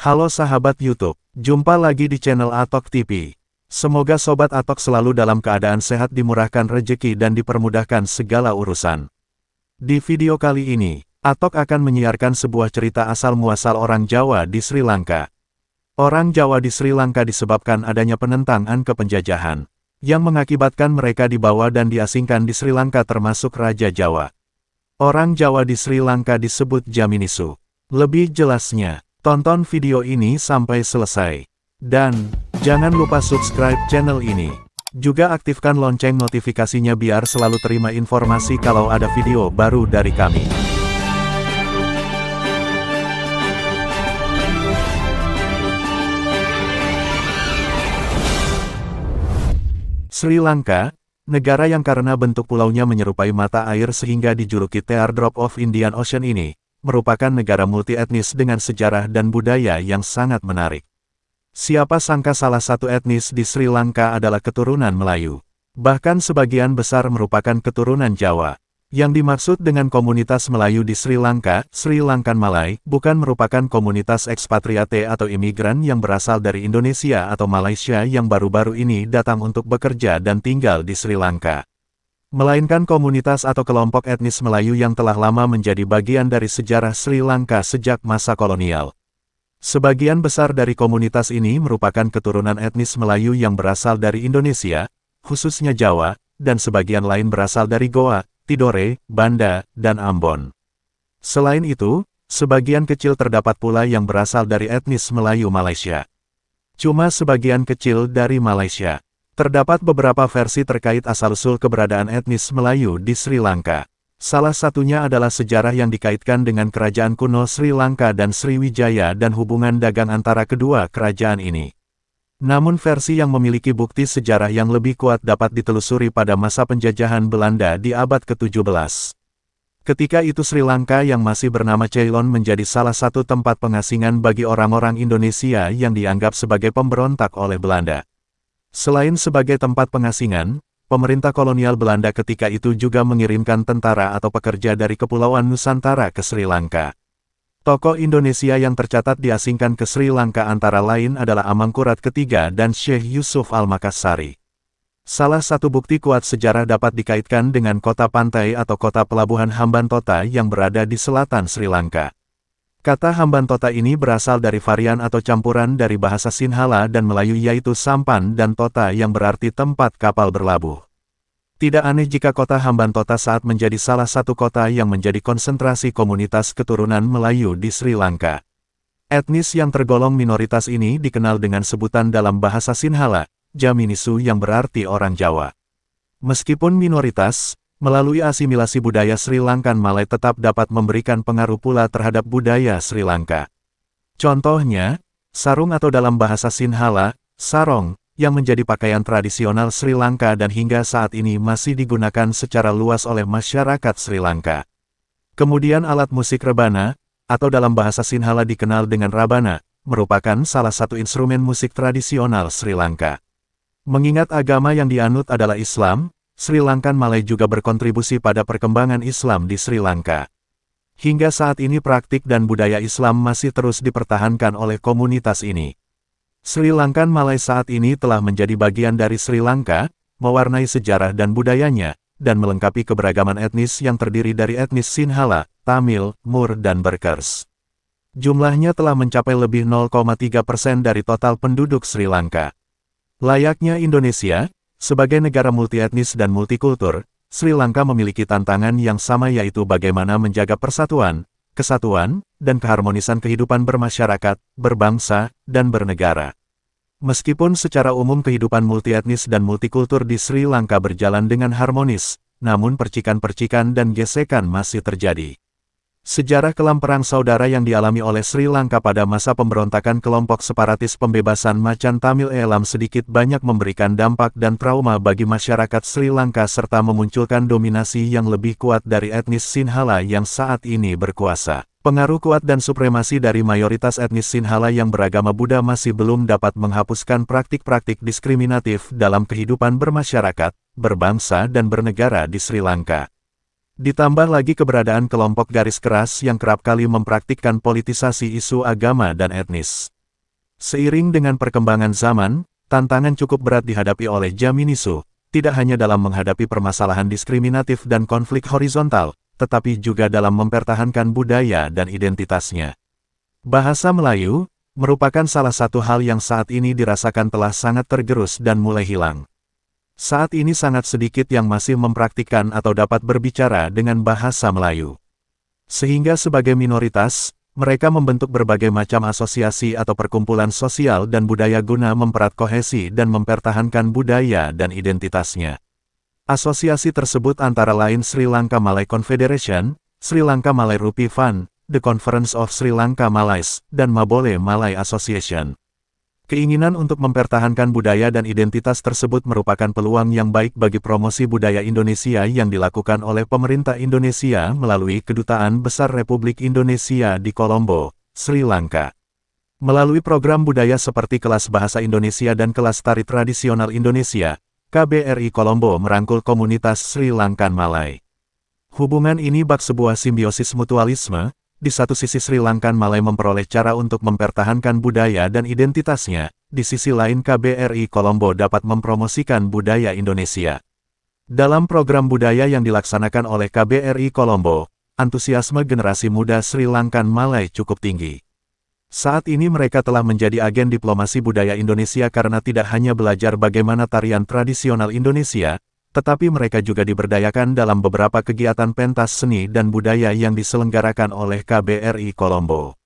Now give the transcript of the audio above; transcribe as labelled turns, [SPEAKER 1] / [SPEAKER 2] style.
[SPEAKER 1] Halo sahabat YouTube, jumpa lagi di channel Atok TV. Semoga Sobat Atok selalu dalam keadaan sehat dimurahkan rejeki dan dipermudahkan segala urusan. Di video kali ini, Atok akan menyiarkan sebuah cerita asal-muasal orang Jawa di Sri Lanka. Orang Jawa di Sri Lanka disebabkan adanya penentangan kepenjajahan, yang mengakibatkan mereka dibawa dan diasingkan di Sri Lanka termasuk Raja Jawa. Orang Jawa di Sri Lanka disebut Jaminisu. Lebih jelasnya, Tonton video ini sampai selesai. Dan, jangan lupa subscribe channel ini. Juga aktifkan lonceng notifikasinya biar selalu terima informasi kalau ada video baru dari kami. Sri Lanka, negara yang karena bentuk pulaunya menyerupai mata air sehingga dijuluki Teardrop of Indian Ocean ini, merupakan negara multietnis dengan sejarah dan budaya yang sangat menarik. Siapa sangka salah satu etnis di Sri Lanka adalah keturunan Melayu. Bahkan sebagian besar merupakan keturunan Jawa. Yang dimaksud dengan komunitas Melayu di Sri Lanka, Sri Lankan Malay, bukan merupakan komunitas ekspatriate atau imigran yang berasal dari Indonesia atau Malaysia yang baru-baru ini datang untuk bekerja dan tinggal di Sri Lanka melainkan komunitas atau kelompok etnis Melayu yang telah lama menjadi bagian dari sejarah Sri Lanka sejak masa kolonial. Sebagian besar dari komunitas ini merupakan keturunan etnis Melayu yang berasal dari Indonesia, khususnya Jawa, dan sebagian lain berasal dari Goa, Tidore, Banda, dan Ambon. Selain itu, sebagian kecil terdapat pula yang berasal dari etnis Melayu Malaysia. Cuma sebagian kecil dari Malaysia. Terdapat beberapa versi terkait asal-usul keberadaan etnis Melayu di Sri Lanka. Salah satunya adalah sejarah yang dikaitkan dengan kerajaan kuno Sri Lanka dan Sriwijaya dan hubungan dagang antara kedua kerajaan ini. Namun versi yang memiliki bukti sejarah yang lebih kuat dapat ditelusuri pada masa penjajahan Belanda di abad ke-17. Ketika itu Sri Lanka yang masih bernama Ceylon menjadi salah satu tempat pengasingan bagi orang-orang Indonesia yang dianggap sebagai pemberontak oleh Belanda. Selain sebagai tempat pengasingan, pemerintah kolonial Belanda ketika itu juga mengirimkan tentara atau pekerja dari Kepulauan Nusantara ke Sri Lanka. Tokoh Indonesia yang tercatat diasingkan ke Sri Lanka antara lain adalah Amangkurat III dan Syekh Yusuf Al-Makassari. Salah satu bukti kuat sejarah dapat dikaitkan dengan kota pantai atau kota pelabuhan Hambantota yang berada di selatan Sri Lanka. Kata Hambantota ini berasal dari varian atau campuran dari bahasa Sinhala dan Melayu yaitu sampan dan tota yang berarti tempat kapal berlabuh. Tidak aneh jika kota Hambantota saat menjadi salah satu kota yang menjadi konsentrasi komunitas keturunan Melayu di Sri Lanka. Etnis yang tergolong minoritas ini dikenal dengan sebutan dalam bahasa Sinhala, Jaminisu yang berarti orang Jawa. Meskipun minoritas, Melalui asimilasi budaya Sri Lankan Malay tetap dapat memberikan pengaruh pula terhadap budaya Sri Lanka. Contohnya, sarung atau dalam bahasa Sinhala, sarong, yang menjadi pakaian tradisional Sri Lanka dan hingga saat ini masih digunakan secara luas oleh masyarakat Sri Lanka. Kemudian alat musik rebana, atau dalam bahasa Sinhala dikenal dengan rabana, merupakan salah satu instrumen musik tradisional Sri Lanka. Mengingat agama yang dianut adalah Islam, Sri Lankan Malay juga berkontribusi pada perkembangan Islam di Sri Lanka. Hingga saat ini praktik dan budaya Islam masih terus dipertahankan oleh komunitas ini. Sri Lankan Malay saat ini telah menjadi bagian dari Sri Lanka, mewarnai sejarah dan budayanya, dan melengkapi keberagaman etnis yang terdiri dari etnis Sinhala, Tamil, Mur dan Berkers. Jumlahnya telah mencapai lebih 0,3 persen dari total penduduk Sri Lanka. Layaknya Indonesia, sebagai negara multietnis dan multikultur, Sri Lanka memiliki tantangan yang sama yaitu bagaimana menjaga persatuan, kesatuan, dan keharmonisan kehidupan bermasyarakat, berbangsa, dan bernegara. Meskipun secara umum kehidupan multietnis dan multikultur di Sri Lanka berjalan dengan harmonis, namun percikan-percikan dan gesekan masih terjadi. Sejarah kelam perang saudara yang dialami oleh Sri Lanka pada masa pemberontakan kelompok separatis pembebasan macan Tamil Elam sedikit banyak memberikan dampak dan trauma bagi masyarakat Sri Lanka serta memunculkan dominasi yang lebih kuat dari etnis Sinhala yang saat ini berkuasa. Pengaruh kuat dan supremasi dari mayoritas etnis Sinhala yang beragama Buddha masih belum dapat menghapuskan praktik-praktik diskriminatif dalam kehidupan bermasyarakat, berbangsa dan bernegara di Sri Lanka. Ditambah lagi keberadaan kelompok garis keras yang kerap kali mempraktikkan politisasi isu agama dan etnis. Seiring dengan perkembangan zaman, tantangan cukup berat dihadapi oleh Jaminisu, tidak hanya dalam menghadapi permasalahan diskriminatif dan konflik horizontal, tetapi juga dalam mempertahankan budaya dan identitasnya. Bahasa Melayu, merupakan salah satu hal yang saat ini dirasakan telah sangat tergerus dan mulai hilang. Saat ini sangat sedikit yang masih mempraktikkan atau dapat berbicara dengan bahasa Melayu. Sehingga sebagai minoritas, mereka membentuk berbagai macam asosiasi atau perkumpulan sosial dan budaya guna memperat kohesi dan mempertahankan budaya dan identitasnya. Asosiasi tersebut antara lain Sri Lanka Malay Confederation, Sri Lanka Malay Rupi Fund, The Conference of Sri Lanka Malays, dan Mabole Malay Association. Keinginan untuk mempertahankan budaya dan identitas tersebut merupakan peluang yang baik bagi promosi budaya Indonesia yang dilakukan oleh pemerintah Indonesia melalui Kedutaan Besar Republik Indonesia di Kolombo, Sri Lanka. Melalui program budaya seperti Kelas Bahasa Indonesia dan Kelas Tari Tradisional Indonesia, KBRI Kolombo merangkul komunitas Sri Lankan Malay. Hubungan ini bak sebuah simbiosis mutualisme, di satu sisi Sri Lankan Malay memperoleh cara untuk mempertahankan budaya dan identitasnya, di sisi lain KBRI Kolombo dapat mempromosikan budaya Indonesia. Dalam program budaya yang dilaksanakan oleh KBRI Kolombo, antusiasme generasi muda Sri Lankan Malay cukup tinggi. Saat ini mereka telah menjadi agen diplomasi budaya Indonesia karena tidak hanya belajar bagaimana tarian tradisional Indonesia, tetapi mereka juga diberdayakan dalam beberapa kegiatan pentas seni dan budaya yang diselenggarakan oleh KBRI Kolombo.